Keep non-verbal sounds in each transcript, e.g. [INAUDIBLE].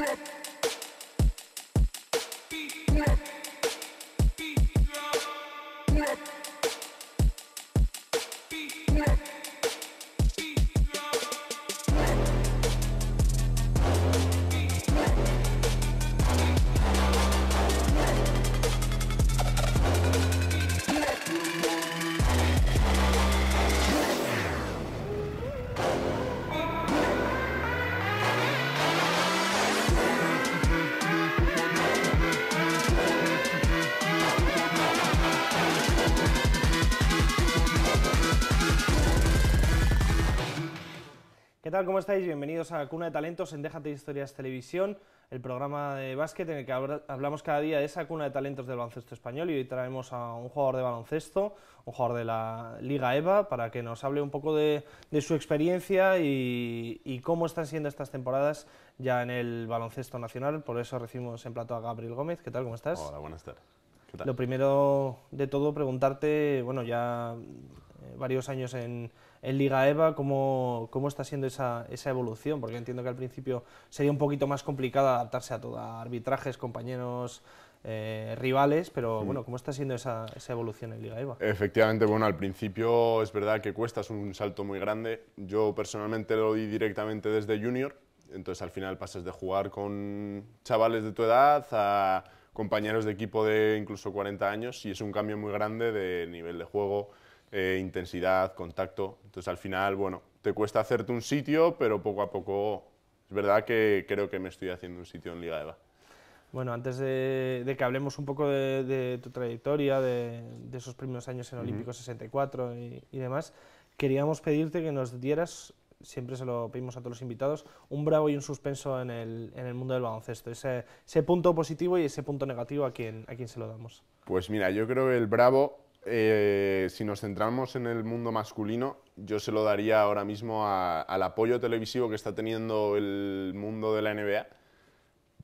Bye. ¿Cómo estáis? Bienvenidos a Cuna de Talentos en Déjate Historias Televisión, el programa de básquet en el que hablamos cada día de esa cuna de talentos del baloncesto español y hoy traemos a un jugador de baloncesto, un jugador de la Liga EVA, para que nos hable un poco de, su experiencia y, y, cómo están siendo estas temporadas ya en el baloncesto nacional. Por eso recibimos en plato a Gabriel Gómez. ¿Qué tal? ¿Cómo estás? Hola, buenas tardes. ¿Qué tal? Lo primero de todo, preguntarte, bueno, ya eh, varios años en en Liga EVA, ¿cómo, está siendo esa, evolución? Porque entiendo que al principio sería un poquito más complicado adaptarse a todo, arbitrajes, compañeros eh, rivales, pero bueno, ¿cómo está siendo esa, esa, evolución en Liga EVA? Efectivamente, bueno, al principio es verdad que cuesta, es un salto muy grande. Yo personalmente lo di directamente desde junior, entonces al final pasas de jugar con chavales de tu edad a compañeros de equipo de incluso 40 años y es un cambio muy grande de nivel de juego, eh, intensidad, contacto. Entonces al final, bueno, te cuesta hacerte un sitio, pero poco a poco es verdad que creo que me estoy haciendo un sitio en Liga EVA. Bueno, antes de, que hablemos un poco de, tu trayectoria, de, esos primeros años en Olímpicos 64 y, demás, queríamos pedirte que nos dieras siempre se lo pedimos a todos los invitados, un bravo y un suspenso en el, mundo del baloncesto. Ese, punto positivo y ese punto negativo, ¿a quien ¿a quién se lo damos? Pues mira, yo creo que el bravo eh, si nos centramos en el mundo masculino, yo se lo daría ahora mismo al apoyo televisivo que está teniendo el mundo de la NBA,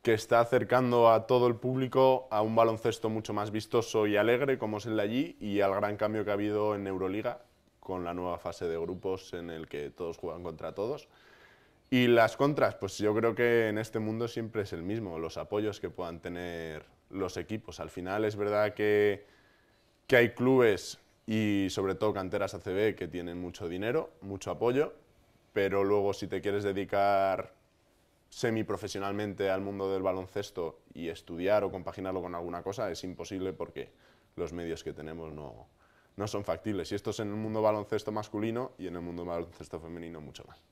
que está acercando a todo el público a un baloncesto mucho más vistoso y alegre, como es el de allí, y al gran cambio que ha habido en Euroliga, con la nueva fase de grupos en el que todos juegan contra todos. Y las contras, pues yo creo que en este mundo siempre es el mismo, los apoyos que puedan tener los equipos. Al final es verdad que que hay clubes y sobre todo canteras ACB que tienen mucho dinero, mucho apoyo, pero luego si te quieres dedicar semiprofesionalmente al mundo del baloncesto y estudiar o compaginarlo con alguna cosa es imposible porque los medios que tenemos no, no son factibles. Y esto es en el mundo baloncesto masculino y en el mundo baloncesto femenino mucho más.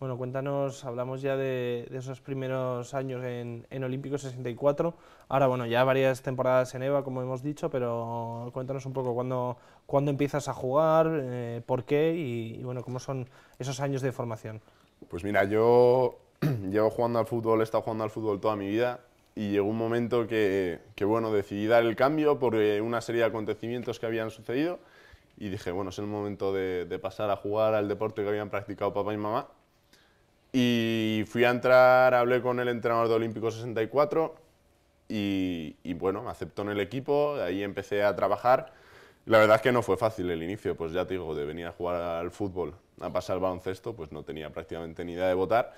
Bueno, cuéntanos, hablamos ya de, esos primeros años en, en, Olímpico 64. Ahora, bueno, ya varias temporadas en EVA, como hemos dicho, pero cuéntanos un poco cuándo, cuándo empiezas a jugar, eh, por qué y, bueno, cómo son esos años de formación. Pues mira, yo [CLEARS THROAT] llevo jugando al fútbol, he estado jugando al fútbol toda mi vida y llegó un momento que, que bueno, decidí dar el cambio por eh, una serie de acontecimientos que habían sucedido y dije, bueno, es el momento de pasar a jugar al deporte que habían practicado papá y mamá y fui a entrar, hablé con el entrenador de Olímpico 64 y, bueno, me aceptó en el equipo, de ahí empecé a trabajar. La verdad es que no fue fácil el inicio, pues ya te digo, de venir a jugar al fútbol a pasar el baloncesto, pues no tenía prácticamente ni idea de votar.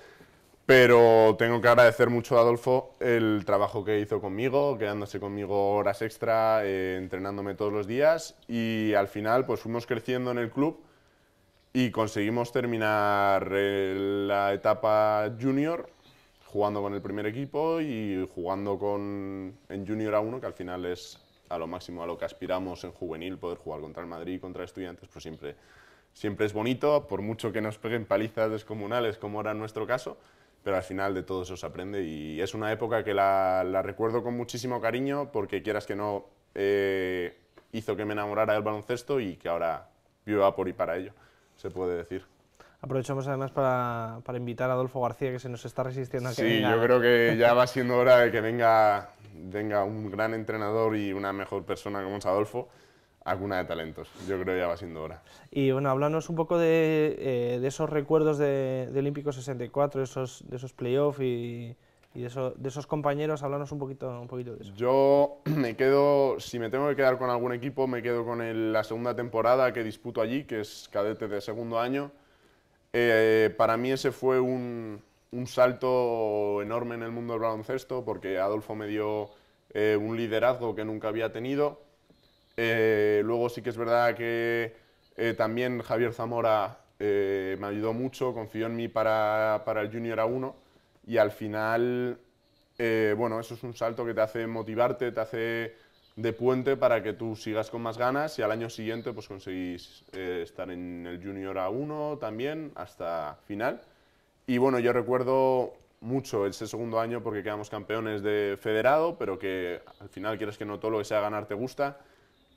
Pero tengo que agradecer mucho a Adolfo el trabajo que hizo conmigo, quedándose conmigo horas extra, eh, entrenándome todos los días y al final pues fuimos creciendo en el club y conseguimos terminar eh, la etapa junior jugando con el primer equipo y jugando con, en junior a uno, que al final es a lo máximo a lo que aspiramos en juvenil, poder jugar contra el Madrid, contra estudiantes, pues siempre, siempre es bonito, por mucho que nos peguen palizas descomunales como era en nuestro caso, pero al final de todo eso se aprende y es una época que la, recuerdo con muchísimo cariño porque quieras que no, eh, hizo que me enamorara del baloncesto y que ahora viva por y para ello se puede decir. Aprovechamos además para, para, invitar a Adolfo García, que se nos está resistiendo a Sí, yo creo que ya va siendo hora de que venga, venga un gran entrenador y una mejor persona como es Adolfo a Cuna de Talentos. Yo creo que ya va siendo hora. Y bueno, háblanos un poco de, eh, de esos recuerdos de, de, Olímpico 64, esos, de esos playoffs y, y de esos compañeros, háblanos un poquito, un poquito de eso. Yo [CLEARS THROAT] me quedo, si me tengo que quedar con algún equipo, me quedo con la segunda temporada que disputo allí, que es cadete de segundo año. Eh, para mí ese fue un, salto enorme en el mundo del baloncesto, porque Adolfo me dio eh, un liderazgo que nunca había tenido. Eh, luego sí que es verdad que también Javier Zamora me ayudó mucho, confió en mí para, para el Junior A1 y al final, eh, bueno, eso es un salto que te hace motivarte, te hace de puente para que tú sigas con más ganas y al año siguiente pues conseguís eh, estar en el Junior A1 también hasta final. Y bueno, yo recuerdo mucho ese segundo año porque quedamos campeones de federado, pero que al final quieres que no todo lo que sea ganar te gusta.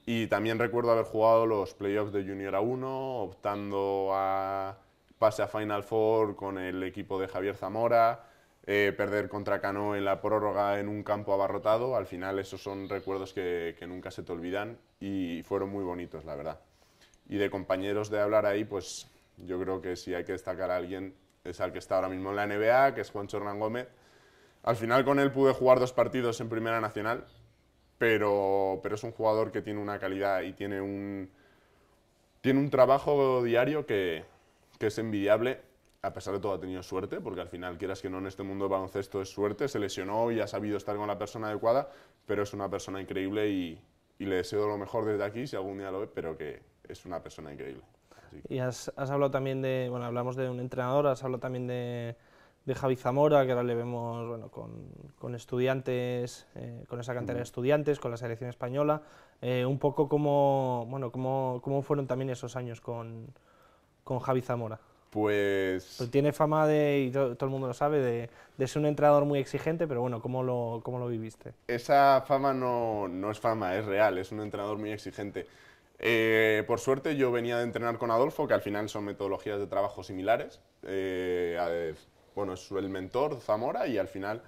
Y también recuerdo haber jugado los playoffs de Junior A1, optando a pase a Final Four con el equipo de Javier Zamora. Eh, perder contra Cano en la prórroga en un campo abarrotado, al final esos son recuerdos que, nunca se te olvidan y fueron muy bonitos, la verdad. Y de compañeros de hablar ahí, pues yo creo que si hay que destacar a alguien es al que está ahora mismo en la NBA, que es Juan Hernán Gómez. Al final con él pude jugar dos partidos en Primera Nacional, pero, pero es un jugador que tiene una calidad y tiene un, tiene un trabajo diario que es envidiable a pesar de todo, ha tenido suerte, porque al final, quieras que no, en este mundo de baloncesto es suerte, se lesionó y ha sabido estar con la persona adecuada, pero es una persona increíble y, le deseo lo mejor desde aquí, si algún día lo ve, pero que es una persona increíble. Y has, hablado también de, bueno, hablamos de un entrenador, has hablado también de, Javi Zamora, que ahora le vemos bueno, con, estudiantes, eh, con esa cantera de estudiantes, con la selección española, eh, un poco cómo, bueno, cómo fueron también esos años con Javi Zamora. Pues, pues... tiene fama de, y todo, el mundo lo sabe, de, ser un entrenador muy exigente, pero bueno, ¿cómo lo, cómo lo viviste? Esa fama no, no, es fama, es real, es un entrenador muy exigente. Eh, por suerte yo venía de entrenar con Adolfo, que al final son metodologías de trabajo similares. Eh, bueno, es el mentor Zamora y al final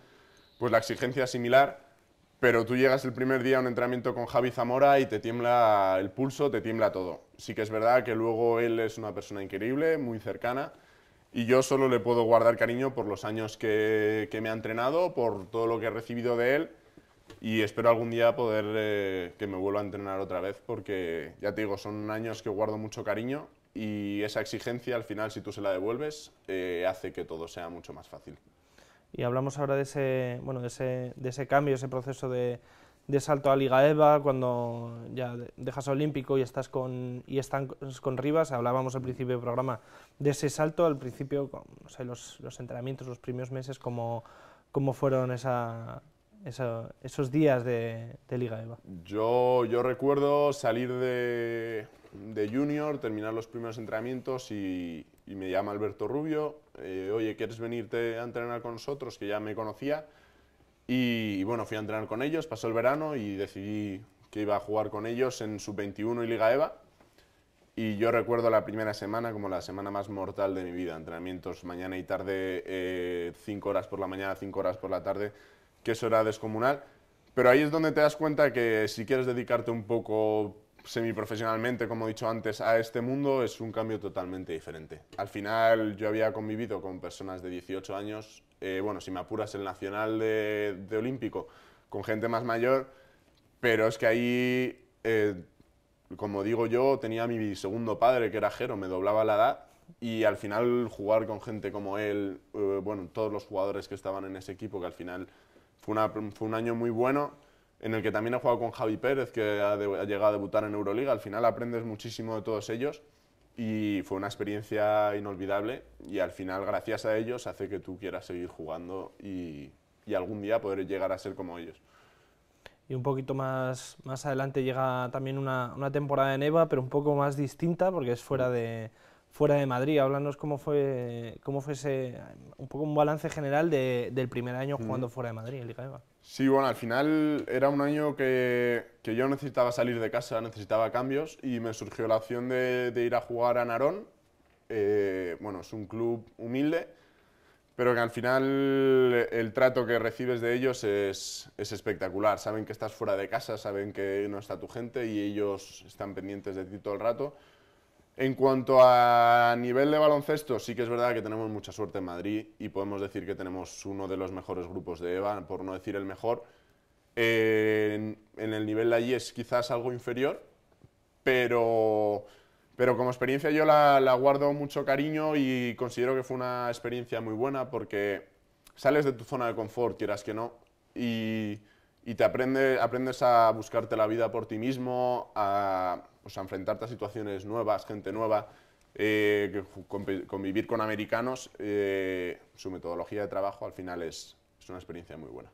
pues la exigencia es similar. Pero tú llegas el primer día a un entrenamiento con Javi Zamora y te tiembla el pulso, te tiembla todo. Sí que es verdad que luego él es una persona increíble, muy cercana, y yo solo le puedo guardar cariño por los años que, me ha entrenado, por todo lo que he recibido de él, y espero algún día poder eh, que me vuelva a entrenar otra vez, porque ya te digo, son años que guardo mucho cariño y esa exigencia al final, si tú se la devuelves, eh, hace que todo sea mucho más fácil y hablamos ahora de ese, bueno, de ese, de ese cambio, ese proceso de, salto a Liga EVA, cuando ya dejas Olímpico y estás con, y están con Rivas, hablábamos al principio del programa de ese salto, al principio, no sé, los, los entrenamientos, los primeros meses, cómo, cómo fueron esa, esos días de, Liga EVA? Yo, yo recuerdo salir de, de junior, terminar los primeros entrenamientos y, me llama Alberto Rubio, eh, oye, ¿quieres venirte a entrenar con nosotros? Que ya me conocía. Y, bueno, fui a entrenar con ellos, pasó el verano y decidí que iba a jugar con ellos en Sub-21 y Liga EVA. Y yo recuerdo la primera semana como la semana más mortal de mi vida. Entrenamientos mañana y tarde, 5 eh, horas por la mañana, 5 horas por la tarde que eso era descomunal. Pero ahí es donde te das cuenta que si quieres dedicarte un poco semiprofesionalmente, como he dicho antes, a este mundo, es un cambio totalmente diferente. Al final yo había convivido con personas de 18 años, eh, bueno, si me apuras el nacional de, de, olímpico, con gente más mayor, pero es que ahí, eh, como digo yo, tenía mi segundo padre, que era Jero, me doblaba la edad, y al final jugar con gente como él, eh, bueno, todos los jugadores que estaban en ese equipo, que al final fue, un año muy bueno en el que también ha jugado con Javi Pérez, que ha, llegado a debutar en Euroliga. Al final aprendes muchísimo de todos ellos y fue una experiencia inolvidable y al final, gracias a ellos, hace que tú quieras seguir jugando y, algún día poder llegar a ser como ellos. Y un poquito más, más adelante llega también una, una temporada en EVA, pero un poco más distinta porque es fuera de, fuera de Madrid. Háblanos cómo fue, cómo fue ese, un poco un balance general del primer año jugando fuera de Madrid en Sí, bueno, al final era un año que, que, yo necesitaba salir de casa, necesitaba cambios y me surgió la opción de, ir a jugar a Narón. Eh, bueno, es un club humilde, pero que al final el trato que recibes de ellos es, es espectacular. Saben que estás fuera de casa, saben que no está tu gente y ellos están pendientes de ti todo el rato. En cuanto a nivel de baloncesto, sí que es verdad que tenemos mucha suerte en Madrid y podemos decir que tenemos uno de los mejores grupos de EVA, por no decir el mejor. en, el nivel de allí es quizás algo inferior, pero, pero como experiencia yo la, la guardo mucho cariño y considero que fue una experiencia muy buena porque sales de tu zona de confort, quieras que no, y y te aprende, aprendes a buscarte la vida por ti mismo, a, pues, a enfrentarte a situaciones nuevas, gente nueva, eh, convivir con americanos. Eh, su metodología de trabajo al final es, es una experiencia muy buena,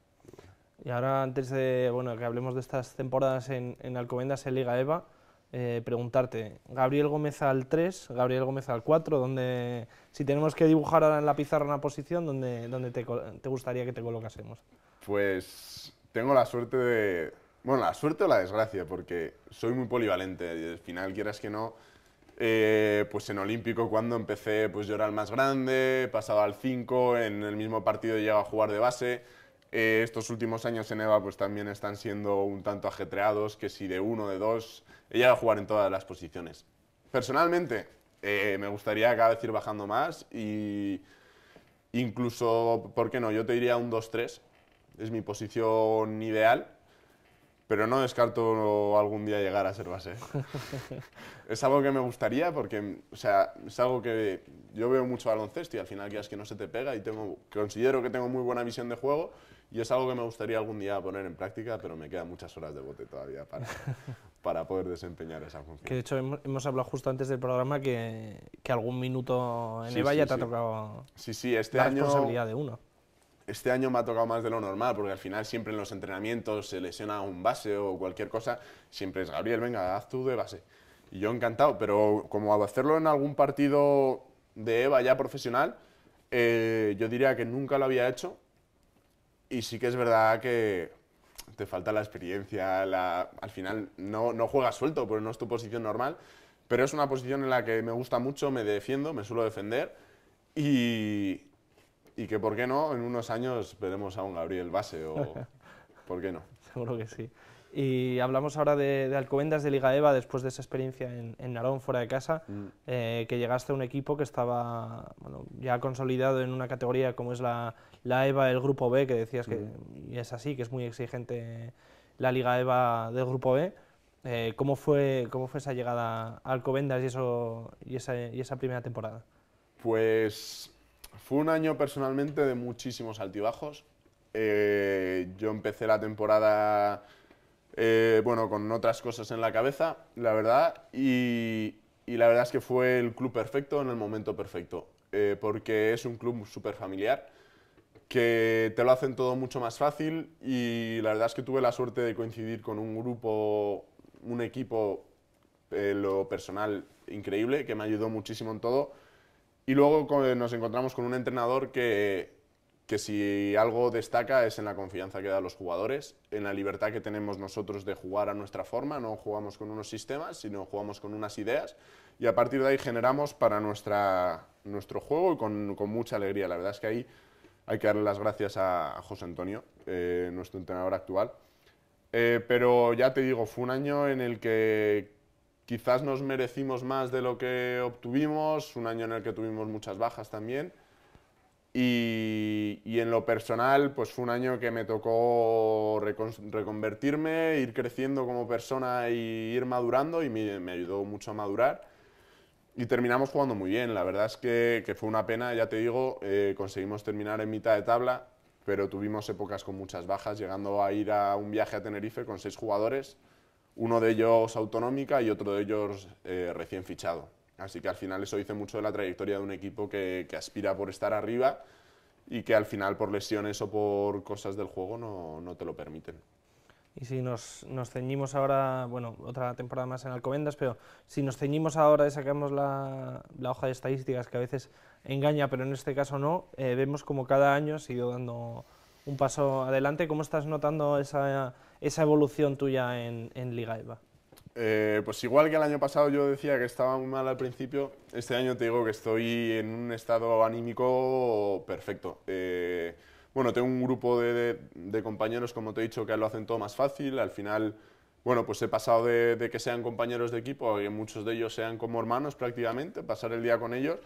Y ahora antes de bueno, que hablemos de estas temporadas en, en Alcobendas en Liga EVA, eh, preguntarte, Gabriel Gómez al 3, Gabriel Gómez al 4, donde, si tenemos que dibujar ahora en la pizarra una posición, ¿dónde, te, te gustaría que te colocásemos? Pues tengo la suerte de... Bueno, la suerte o la desgracia, porque soy muy polivalente y al final, quieras que no, eh, pues en Olímpico cuando empecé, pues yo era el más grande, pasaba al 5, en el mismo partido llegaba a jugar de base. Eh, estos últimos años en EVA pues también están siendo un tanto ajetreados, que si de uno, de dos, he llegado a jugar en todas las posiciones. Personalmente, eh, me gustaría cada vez ir bajando más y incluso, ¿por qué no? Yo te diría un 2-3, es mi posición ideal, pero no descarto algún día llegar a ser base. ¿eh? [LAUGHS] es algo que me gustaría porque, o sea, es algo que yo veo mucho baloncesto y al final quieras que no se te pega y tengo, considero que tengo muy buena visión de juego y es algo que me gustaría algún día poner en práctica, pero me quedan muchas horas de bote todavía para, [LAUGHS] para poder desempeñar esa función. Que de hecho hemos, hablado justo antes del programa que, que algún minuto en sí, ya te ha tocado sí, sí, este la responsabilidad de uno este año me ha tocado más de lo normal, porque al final siempre en los entrenamientos se lesiona un base o cualquier cosa, siempre es Gabriel, venga, haz tú de base. Y yo encantado, pero como hacerlo en algún partido de EVA ya profesional, eh, yo diría que nunca lo había hecho y sí que es verdad que te falta la experiencia, al final no, no juegas suelto, porque no es tu posición normal, pero es una posición en la que me gusta mucho, me defiendo, me suelo defender y, y que, ¿por qué no? En unos años veremos a un Gabriel Base o... [LAUGHS] ¿Por qué no? Seguro que sí. Y hablamos ahora de, Alcobendas de Liga EVA después de esa experiencia en, Narón, fuera de casa, mm. eh, que llegaste a un equipo que estaba ya consolidado en una categoría como es la, la EVA, del Grupo B, que decías que mm. y es así, que es muy exigente la Liga EVA del Grupo B. Eh, ¿cómo, fue, ¿Cómo fue esa llegada a Alcobendas y, eso, esa, y esa primera temporada? Pues fue un año personalmente de muchísimos altibajos. Eh, yo empecé la temporada eh, con otras cosas en la cabeza, la verdad, y, la verdad es que fue el club perfecto en el momento perfecto, eh, porque es un club súper familiar, que te lo hacen todo mucho más fácil y la verdad es que tuve la suerte de coincidir con un grupo, un equipo, lo personal increíble, que me ayudó muchísimo en todo y luego eh, nos encontramos con un entrenador que, que si algo destaca es en la confianza que da a los jugadores, en la libertad que tenemos nosotros de jugar a nuestra forma, no jugamos con unos sistemas, sino jugamos con unas ideas y a partir de ahí generamos para nuestra, nuestro juego y con, con mucha alegría. La verdad es que ahí hay que darle las gracias a, José Antonio, eh, nuestro entrenador actual. Eh, pero ya te digo, fue un año en el que Quizás nos merecimos más de lo que obtuvimos, un año en el que tuvimos muchas bajas también. Y, en lo personal, pues fue un año que me tocó reconvertirme, ir creciendo como persona e ir madurando y me, ayudó mucho a madurar. Y terminamos jugando muy bien, la verdad es que, fue una pena, ya te digo, eh, conseguimos terminar en mitad de tabla, pero tuvimos épocas con muchas bajas, llegando a ir a un viaje a Tenerife con seis jugadores uno de ellos autonómica y otro de ellos eh, recién fichado. Así que al final eso dice mucho de la trayectoria de un equipo que, aspira por estar arriba y que al final por lesiones o por cosas del juego no, te lo permiten. Y si nos, ceñimos ahora, bueno, otra temporada más en Alcobendas, pero si nos ceñimos ahora y sacamos la, hoja de estadísticas que a veces engaña, pero en este caso no, eh, vemos como cada año ha ido dando un paso adelante. ¿Cómo estás notando esa, evolución tuya en, Liga EVA? Eh, pues igual que el año pasado yo decía que estaba muy mal al principio, este año te digo que estoy en un estado anímico perfecto. Eh, bueno, tengo un grupo de, compañeros, como te he dicho, que lo hacen todo más fácil. Al final, bueno, pues he pasado de, de que sean compañeros de equipo que muchos de ellos sean como hermanos prácticamente, pasar el día con ellos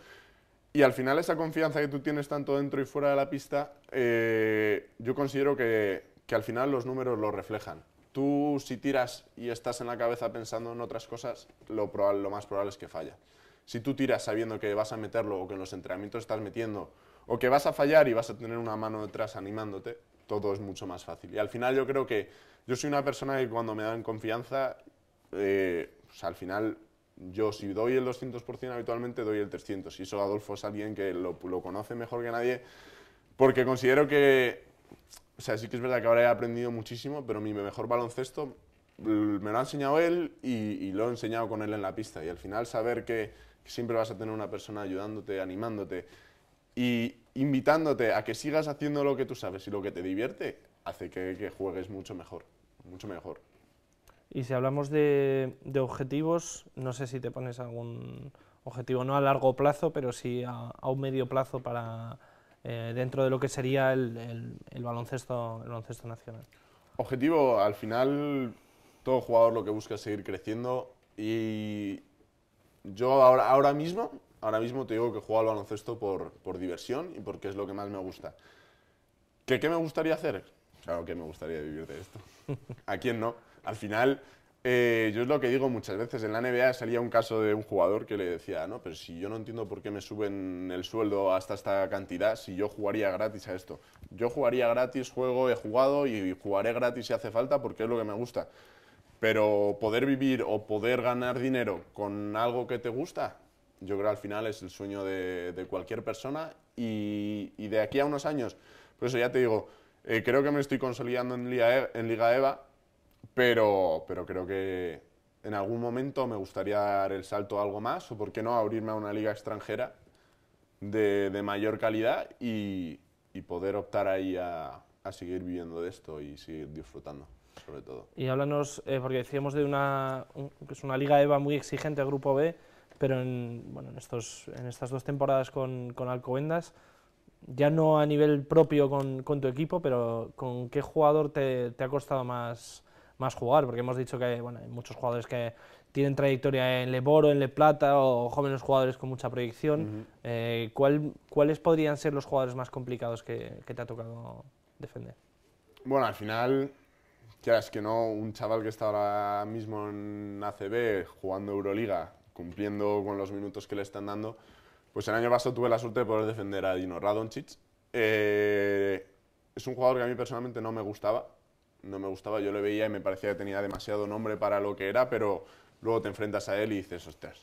y al final esa confianza que tú tienes tanto dentro y fuera de la pista, eh, yo considero que, al final los números lo reflejan. Tú si tiras y estás en la cabeza pensando en otras cosas, lo, más probable es que falla. Si tú tiras sabiendo que vas a meterlo o que en los entrenamientos estás metiendo o que vas a fallar y vas a tener una mano detrás animándote, todo es mucho más fácil. Y al final yo creo que yo soy una persona que cuando me dan confianza, eh, pues al final yo si doy el 200% habitualmente doy el 300%. Y eso Adolfo es alguien que lo, conoce mejor que nadie, porque considero que, o sea, sí que es verdad que ahora he aprendido muchísimo, pero mi mejor baloncesto me lo ha enseñado él y, lo he enseñado con él en la pista. Y al final saber que, siempre vas a tener una persona ayudándote, animándote y invitándote a que sigas haciendo lo que tú sabes y lo que te divierte, hace que juegues mucho mejor, mucho mejor. Y si hablamos de, objetivos, no sé si te pones algún objetivo, no a largo plazo, pero sí a, un medio plazo para eh, dentro de lo que sería el, el, baloncesto, el baloncesto nacional. Objetivo, al final, todo jugador lo que busca es seguir creciendo y yo ahora, ahora mismo, ahora mismo te digo que juego al baloncesto por, por diversión y porque es lo que más me gusta. ¿Qué, qué me gustaría hacer? Claro que me gustaría vivir de esto. [LAUGHS] ¿A quién no? Al final, eh, yo es lo que digo muchas veces, en la NBA salía un caso de un jugador que le decía, no, pero si yo no entiendo por qué me suben el sueldo hasta esta cantidad, si yo jugaría gratis a esto. Yo jugaría gratis, juego, he jugado y jugaré gratis si hace falta porque es lo que me gusta. Pero poder vivir o poder ganar dinero con algo que te gusta, yo creo al final es el sueño de, cualquier persona y, de aquí a unos años, por eso ya te digo, eh, creo que me estoy consolidando en Liga, e, en Liga EVA pero, pero creo que en algún momento me gustaría dar el salto a algo más, o por qué no abrirme a una liga extranjera de, de mayor calidad y, y, poder optar ahí a, a seguir viviendo de esto y seguir disfrutando. Sobre todo. Y háblanos, eh, porque decíamos de una, que es una liga EVA muy exigente, Grupo B, pero en, bueno, en, estos, en estas dos temporadas con, con Alcobendas, ya no a nivel propio con, con, tu equipo, pero ¿con qué jugador te, te ha costado más más jugar, porque hemos dicho que bueno, hay muchos jugadores que tienen trayectoria en Le Boro, en Le Plata o jóvenes jugadores con mucha proyección. Eh, ¿cuál, ¿Cuáles podrían ser los jugadores más complicados que, te ha tocado defender? Bueno, al final, quieras que no, un chaval que está ahora mismo en ACB jugando Euroliga, cumpliendo con los minutos que le están dando, pues el año pasado tuve la suerte de poder defender a Dino Radoncic. Eh, es un jugador que a mí personalmente no me gustaba, no me gustaba, yo lo veía y me parecía que tenía demasiado nombre para lo que era, pero luego te enfrentas a él y dices, ostras,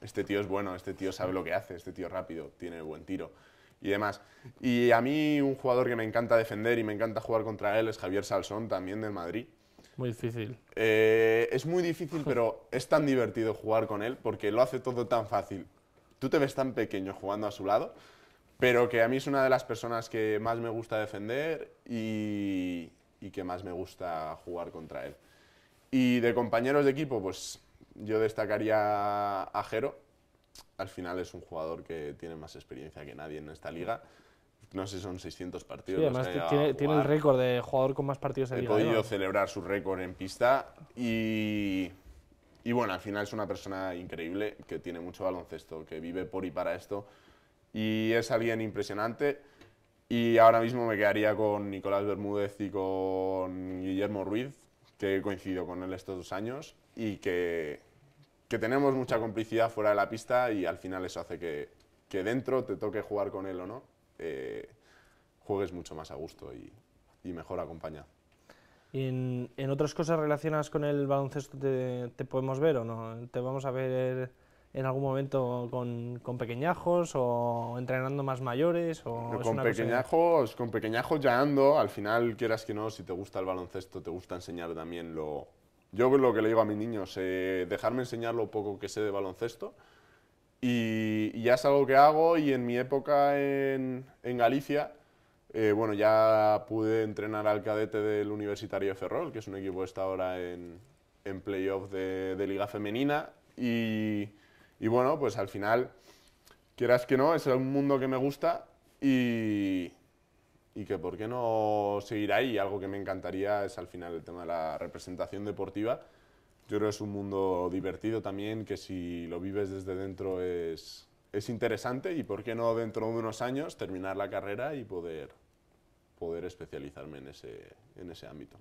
este tío es bueno, este tío sabe lo que hace, este tío rápido, tiene buen tiro y demás. Y a mí un jugador que me encanta defender y me encanta jugar contra él es Javier Salsón, también del Madrid. Muy difícil. Eh, es muy difícil, [LAUGHS] pero es tan divertido jugar con él porque lo hace todo tan fácil. Tú te ves tan pequeño jugando a su lado, pero que a mí es una de las personas que más me gusta defender y, y que más me gusta jugar contra él. Y de compañeros de equipo, pues yo destacaría a Jero. Al final es un jugador que tiene más experiencia que nadie en esta liga. No sé, son 600 partidos. además tiene, el récord de jugador con más partidos en He liga, podido celebrar su récord en pista y, y bueno, al final es una persona increíble que tiene mucho baloncesto, que vive por y para esto y es alguien impresionante y ahora mismo me quedaría con Nicolás Bermúdez y con Guillermo Ruiz, que coincido con él estos dos años y que, que tenemos mucha complicidad fuera de la pista y al final eso hace que, que dentro te toque jugar con él o no, eh, juegues mucho más a gusto y, mejor acompañado. en, en, otras cosas relacionadas con el baloncesto te, te podemos ver o no? ¿Te vamos a ver en algún momento con, con pequeñajos o entrenando más mayores? O con, pequeñajos, con pequeñajos ya ando, al final quieras que no, si te gusta el baloncesto, te gusta enseñar también lo... Yo lo que le digo a mis niños, eh, dejarme enseñar lo poco que sé de baloncesto y, ya es algo que hago y en mi época en, en Galicia... Eh, bueno, ya pude entrenar al cadete del Universitario Ferrol, que es un equipo que está ahora en, en playoff de, de Liga Femenina. Y, y bueno, pues al final, quieras que no, es un mundo que me gusta y, que por qué no seguir ahí. Algo que me encantaría es al final el tema de la representación deportiva. Yo creo que es un mundo divertido también, que si lo vives desde dentro es, es interesante y por qué no dentro de unos años terminar la carrera y poder, poder especializarme en ese, en ese ámbito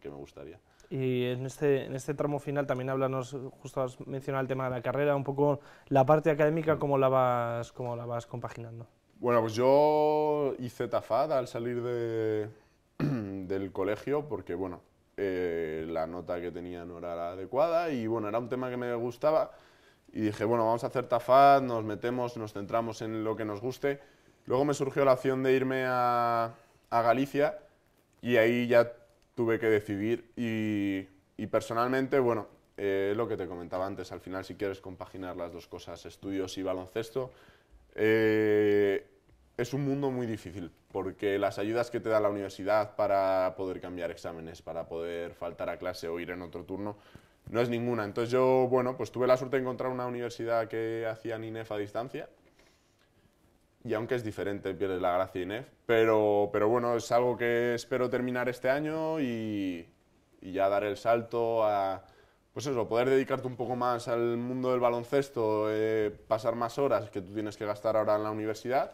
que me gustaría. Y en este, en este tramo final también háblanos, justo has mencionado el tema de la carrera, un poco la parte académica, mm. ¿cómo la vas, cómo la vas compaginando? Bueno, pues yo hice tafada al salir de, [CLEARS THROAT] del colegio porque, bueno, eh, la nota que tenía no era la adecuada y, bueno, era un tema que me gustaba y dije, bueno, vamos a hacer tafad, nos metemos, nos centramos en lo que nos guste. Luego me surgió la opción de irme a, a Galicia y ahí ya tuve que decidir y, personalmente, bueno, eh, lo que te comentaba antes, al final si quieres compaginar las dos cosas, estudios y baloncesto, eh, es un mundo muy difícil, porque las ayudas que te da la universidad para poder cambiar exámenes, para poder faltar a clase o ir en otro turno, no es ninguna. Entonces yo, bueno, pues tuve la suerte de encontrar una universidad que hacía NINEF a distancia y aunque es diferente, de la gracia INEF, pero, pero bueno, es algo que espero terminar este año y, ya dar el salto a, pues eso, poder dedicarte un poco más al mundo del baloncesto, eh, pasar más horas que tú tienes que gastar ahora en la universidad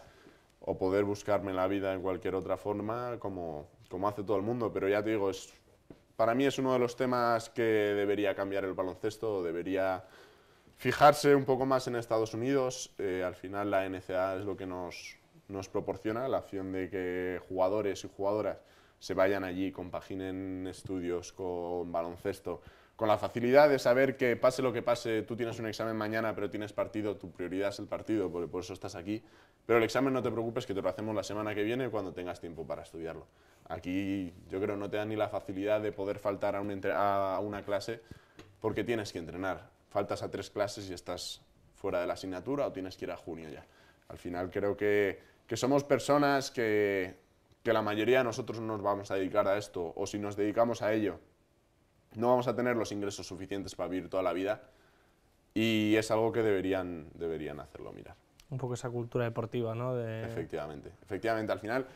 o poder buscarme la vida en cualquier otra forma como, como hace todo el mundo, pero ya te digo, es, para mí es uno de los temas que debería cambiar el baloncesto, debería fijarse un poco más en Estados Unidos. Eh, al final la NCA es lo que nos, nos proporciona, la opción de que jugadores y jugadoras se vayan allí, compaginen estudios con baloncesto, con la facilidad de saber que pase lo que pase, tú tienes un examen mañana, pero tienes partido, tu prioridad es el partido, por eso estás aquí. Pero el examen no te preocupes, que te lo hacemos la semana que viene cuando tengas tiempo para estudiarlo. Aquí yo creo no te dan ni la facilidad de poder faltar a, a una clase porque tienes que entrenar faltas a tres clases y estás fuera de la asignatura o tienes que ir a junio ya. Al final creo que, que somos personas que, que, la mayoría de nosotros no nos vamos a dedicar a esto o si nos dedicamos a ello no vamos a tener los ingresos suficientes para vivir toda la vida y es algo que deberían, deberían hacerlo mirar. Un poco esa cultura deportiva, ¿no? De... Efectivamente, efectivamente. Al final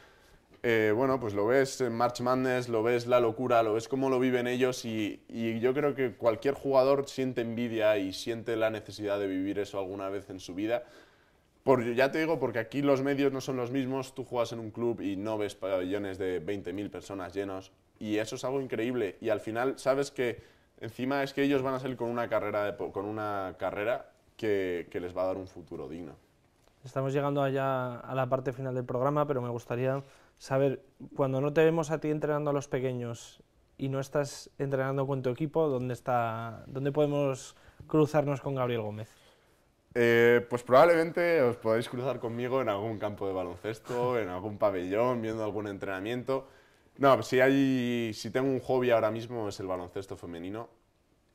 eh, bueno, pues lo ves en March Madness, lo ves la locura, lo ves cómo lo viven ellos y, yo creo que cualquier jugador siente envidia y siente la necesidad de vivir eso alguna vez en su vida. Por, ya te digo, porque aquí los medios no son los mismos, tú juegas en un club y no ves pabellones de 20.000 personas llenos y eso es algo increíble y al final sabes que encima es que ellos van a salir con una carrera, con una carrera que, que les va a dar un futuro digno. Estamos llegando allá a la parte final del programa, pero me gustaría saber, cuando no te vemos a ti entrenando a los pequeños y no estás entrenando con tu equipo, ¿dónde, podemos cruzarnos con Gabriel Gómez? Eh, pues probablemente os podáis cruzar conmigo en algún campo de baloncesto, en algún pabellón, viendo algún entrenamiento. No, si, tengo un hobby ahora mismo es el baloncesto femenino.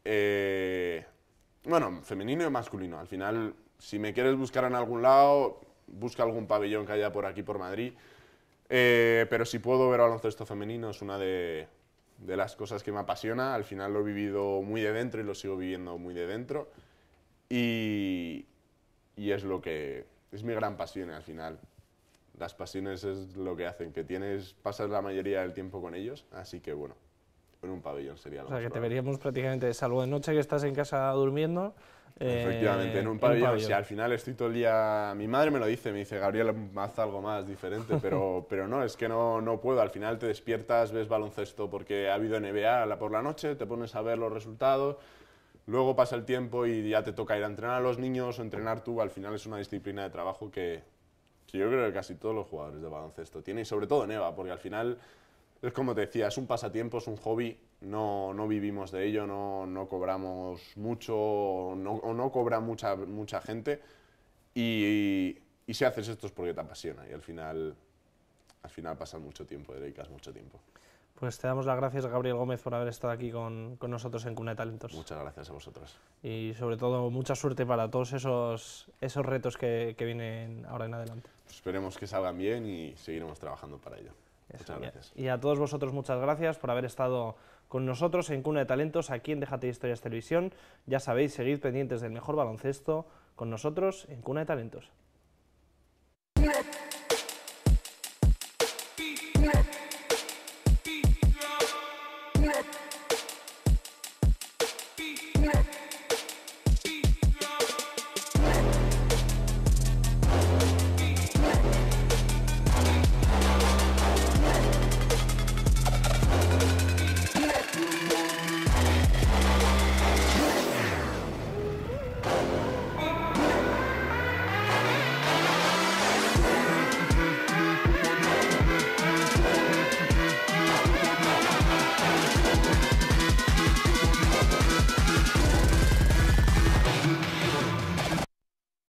Eh, bueno, femenino y masculino. Al final, si me quieres buscar en algún lado, busca algún pabellón que haya por aquí, por Madrid. Eh, pero si puedo ver baloncesto femenino es una de, las cosas que me apasiona. Al final lo he vivido muy de dentro y lo sigo viviendo muy de dentro. Y, y es lo que es mi gran pasión al final. Las pasiones es lo que hacen, que tienes, pasas la mayoría del tiempo con ellos, así que bueno, en un pabellón sería lo O sea, que te veríamos prácticamente, salvo de noche que estás en casa durmiendo, Efectivamente, en un eh, pabellón. Si al final estoy todo el día. Mi madre me lo dice, me dice, Gabriel, haz algo más diferente, [LAUGHS] pero, pero no, es que no, no puedo. Al final te despiertas, ves baloncesto porque ha habido NBA por la noche, te pones a ver los resultados. Luego pasa el tiempo y ya te toca ir a entrenar a los niños o entrenar tú. Al final es una disciplina de trabajo que, que yo creo que casi todos los jugadores de baloncesto tienen, y sobre todo Neva porque al final es como te decía, es un pasatiempo, es un hobby no, no vivimos de ello, no, no cobramos mucho o no, no, cobra mucha, mucha gente. Y, y, si haces esto es porque te apasiona y al final, al final pasas mucho tiempo, dedicas mucho tiempo. Pues te damos las gracias, Gabriel Gómez, por haber estado aquí con, nosotros en Cuna de Talentos. Muchas gracias a vosotros. Y sobre todo, mucha suerte para todos esos, esos retos que, vienen ahora en adelante. Pues esperemos que salgan bien y seguiremos trabajando para ello. muchas gracias. Y a todos vosotros, muchas gracias por haber estado con nosotros en Cuna de Talentos, aquí en Déjate de Historias Televisión. Ya sabéis, seguid pendientes del mejor baloncesto con nosotros en Cuna de Talentos.